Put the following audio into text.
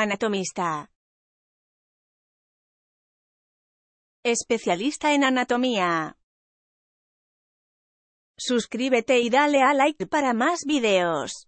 Anatomista. Especialista en anatomía. Suscríbete y dale a like para más videos.